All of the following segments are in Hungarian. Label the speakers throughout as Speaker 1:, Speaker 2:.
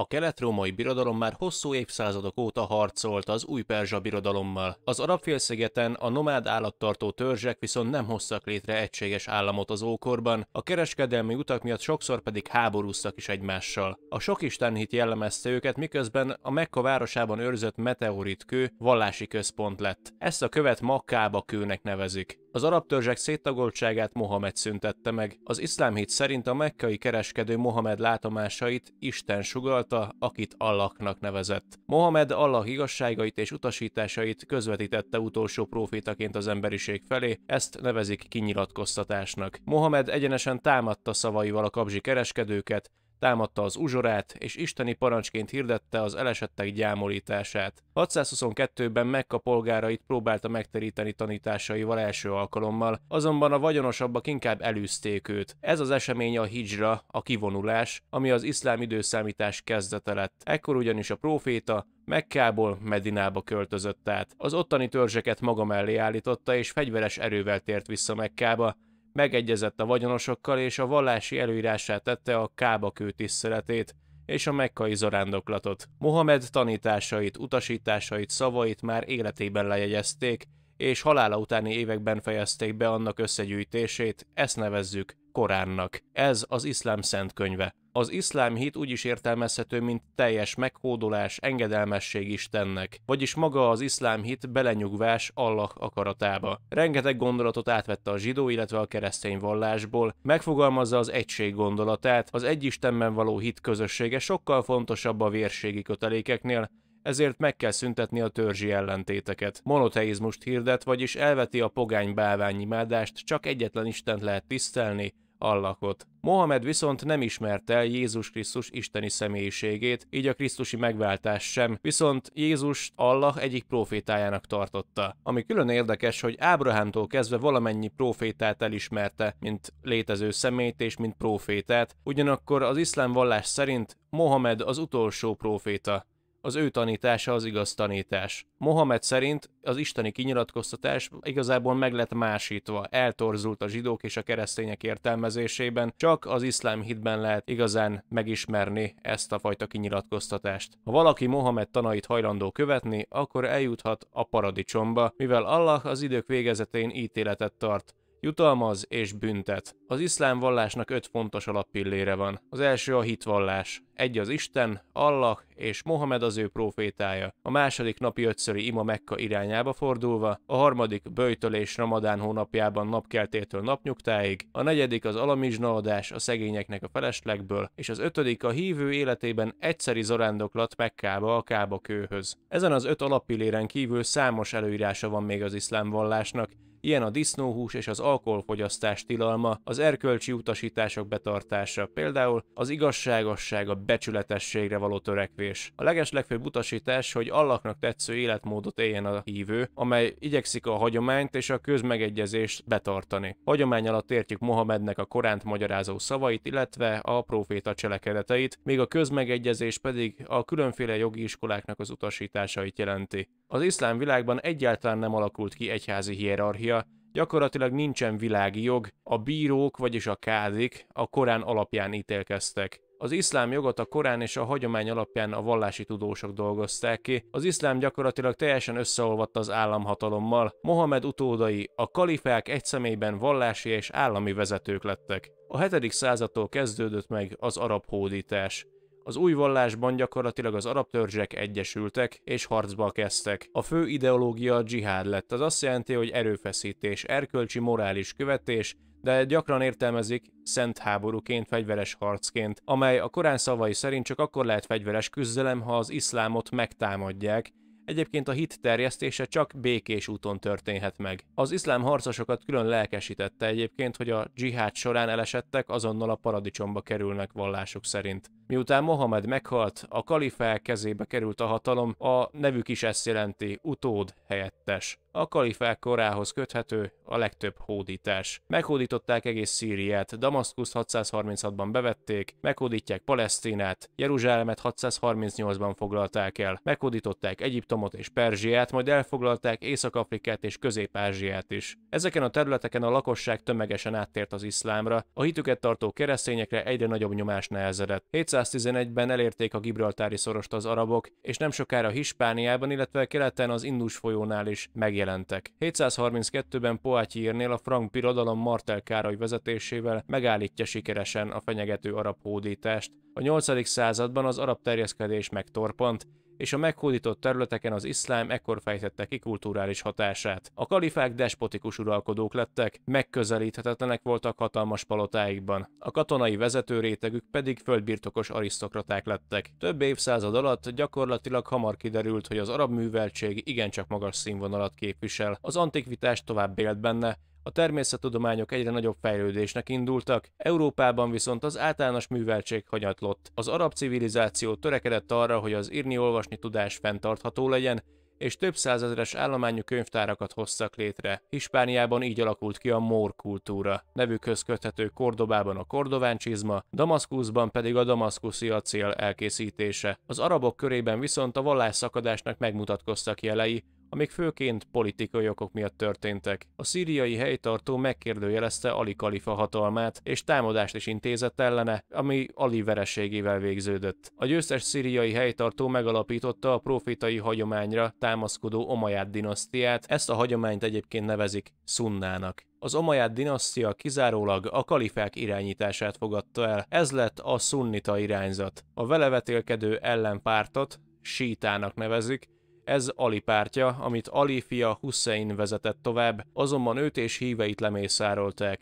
Speaker 1: A kelet-római birodalom már hosszú évszázadok óta harcolt az új perzsa birodalommal. Az Arab-félszigeten a nomád állattartó törzsek viszont nem hoztak létre egységes államot az ókorban, a kereskedelmi utak miatt sokszor pedig háborúztak is egymással. A sok istenhit jellemezte őket, miközben a Mekka városában őrzött meteoritkő vallási központ lett. Ezt a követ Makkába kőnek nevezik. Az arab törzsek széttagoltságát Mohamed szüntette meg. Az iszlám hit szerint a mekkai kereskedő Mohamed látomásait Isten sugalta, akit Allahnak nevezett. Mohamed Allah igazságait és utasításait közvetítette utolsó profétaként az emberiség felé, ezt nevezik kinyilatkoztatásnak. Mohamed egyenesen támadta szavaival a kabzsi kereskedőket, támadta az uzsorát, és isteni parancsként hirdette az elesettek gyámolítását. 622-ben Mekka polgárait próbálta megteríteni tanításaival első alkalommal, azonban a vagyonosabbak inkább elűzték őt. Ez az esemény a hijra, a kivonulás, ami az iszlám időszámítás kezdete lett. Ekkor ugyanis a próféta, Mekkából Medinába költözött át. Az ottani törzseket maga mellé állította, és fegyveres erővel tért vissza Mekkába, megegyezett a vagyonosokkal és a vallási előírásá tette a kába tiszteletét és a mekkai zarándoklatot. Mohamed tanításait, utasításait, szavait már életében lejegyezték, és halála utáni években fejezték be annak összegyűjtését, ezt nevezzük Koránnak. Ez az iszlám szent könyve. Az iszlám hit úgy is értelmezhető, mint teljes meghódolás, engedelmesség Istennek, vagyis maga az iszlám hit belenyugvás Allah akaratába. Rengeteg gondolatot átvette a zsidó, illetve a keresztény vallásból, megfogalmazza az egység gondolatát, az egy Istenben való hit közössége sokkal fontosabb a vérségi kötelékeknél, ezért meg kell szüntetni a törzsi ellentéteket. Monoteizmust hirdet, vagyis elveti a pogány bálványimádást, csak egyetlen Istent lehet tisztelni, allakot. Mohamed viszont nem ismerte el Jézus Krisztus isteni személyiségét, így a krisztusi megváltás sem, viszont Jézus Allah egyik profétájának tartotta. Ami külön érdekes, hogy Ábrahámtól kezdve valamennyi profétát elismerte, mint létező személyt és mint profétát, ugyanakkor az iszlám vallás szerint Mohamed az utolsó proféta az ő tanítása az igaz tanítás. Mohamed szerint az isteni kinyilatkoztatás igazából meg lett másítva, eltorzult a zsidók és a keresztények értelmezésében, csak az iszlám hitben lehet igazán megismerni ezt a fajta kinyilatkoztatást. Ha valaki Mohamed tanait hajlandó követni, akkor eljuthat a paradicsomba, mivel Allah az idők végezetén ítéletet tart. Jutalmaz és büntet. Az iszlám vallásnak öt fontos alappillére van. Az első a hitvallás. Egy az Isten, Allah és Mohamed az ő profétája. A második napi ötszöri ima Mekka irányába fordulva, a harmadik böjtölés Ramadán hónapjában napkeltétől napnyugtáig, a negyedik az alamizsnaadás a szegényeknek a feleslegből, és az ötödik a hívő életében egyszeri zarándoklat Mekkába a kőhöz. Ezen az öt alappilléren kívül számos előírása van még az iszlám vallásnak, ilyen a disznóhús és az alkoholfogyasztás tilalma, az erkölcsi utasítások betartása, például az igazságosság, a becsületességre való törekvés. A legeslegfőbb utasítás, hogy allaknak tetsző életmódot éljen a hívő, amely igyekszik a hagyományt és a közmegegyezést betartani. Hagyomány alatt értjük Mohamednek a Koránt magyarázó szavait, illetve a proféta cselekedeteit, míg a közmegegyezés pedig a különféle jogi iskoláknak az utasításait jelenti. Az iszlám világban egyáltalán nem alakult ki egyházi hierarchia, gyakorlatilag nincsen világi jog, a bírók, vagyis a kádik a Korán alapján ítélkeztek. Az iszlám jogot a Korán és a hagyomány alapján a vallási tudósok dolgozták ki, az iszlám gyakorlatilag teljesen összeolvadt az államhatalommal, Mohamed utódai, a kalifák egy személyben vallási és állami vezetők lettek. A 7. századtól kezdődött meg az arab hódítás. Az új vallásban gyakorlatilag az arab törzsek egyesültek és harcba kezdtek. A fő ideológia a dzsihád lett, az azt jelenti, hogy erőfeszítés, erkölcsi morális követés, de gyakran értelmezik szent háborúként, fegyveres harcként, amely a Korán szavai szerint csak akkor lehet fegyveres küzdelem, ha az iszlámot megtámadják, Egyébként a hit terjesztése csak békés úton történhet meg. Az iszlám harcosokat külön lelkesítette egyébként, hogy a dzsihád során elesettek azonnal a paradicsomba kerülnek vallásuk szerint. Miután Mohamed meghalt, a kalifák kezébe került a hatalom, a nevük is ezt jelenti, utód, helyettes a kalifák korához köthető a legtöbb hódítás. Meghódították egész Szíriát, Damaszkuszt 636-ban bevették, meghódítják Palesztinát, Jeruzsálemet 638-ban foglalták el, meghódították Egyiptomot és Perzsiát, majd elfoglalták Észak-Afrikát és Közép-Ázsiát is. Ezeken a területeken a lakosság tömegesen áttért az iszlámra, a hitüket tartó keresztényekre egyre nagyobb nyomás nehezedett. 711-ben elérték a Gibraltári szorost az arabok, és nem sokára Hispániában, illetve keleten az Indus folyónál is meg megjelentek. 732-ben Poatyírnél a frank birodalom Martel Károly vezetésével megállítja sikeresen a fenyegető arab hódítást. A 8. században az arab terjeszkedés megtorpant, és a meghódított területeken az iszlám ekkor fejtette ki kulturális hatását. A kalifák despotikus uralkodók lettek, megközelíthetetlenek voltak hatalmas palotáikban. A katonai vezető rétegük pedig földbirtokos arisztokraták lettek. Több évszázad alatt gyakorlatilag hamar kiderült, hogy az arab műveltség igencsak magas színvonalat képvisel. Az antikvitás tovább élt benne, a természettudományok egyre nagyobb fejlődésnek indultak, Európában viszont az általános műveltség hanyatlott. Az arab civilizáció törekedett arra, hogy az írni-olvasni tudás fenntartható legyen, és több százezres állományú könyvtárakat hoztak létre. Hispániában így alakult ki a mór kultúra. Nevükhöz köthető Kordobában a kordováncsizma, Damaszkuszban pedig a damaszkuszi acél elkészítése. Az arabok körében viszont a vallásszakadásnak megmutatkoztak jelei, amik főként politikai okok miatt történtek. A szíriai helytartó megkérdőjelezte Ali Kalifa hatalmát, és támadást is intézett ellene, ami Ali vereségével végződött. A győztes szíriai helytartó megalapította a profitai hagyományra támaszkodó Omaját dinasztiát, ezt a hagyományt egyébként nevezik Sunnának. az Omajad dinasztia kizárólag a kalifák irányítását fogadta el, ez lett a szunnita irányzat. A vele vetélkedő ellenpártot sítának nevezik, ez Ali pártja, amit Ali fia Hussein vezetett tovább, azonban őt és híveit lemészárolták.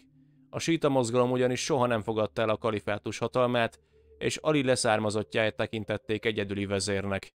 Speaker 1: A síta mozgalom ugyanis soha nem fogadta el a kalifátus hatalmát, és Ali leszármazottjáját tekintették egyedüli vezérnek.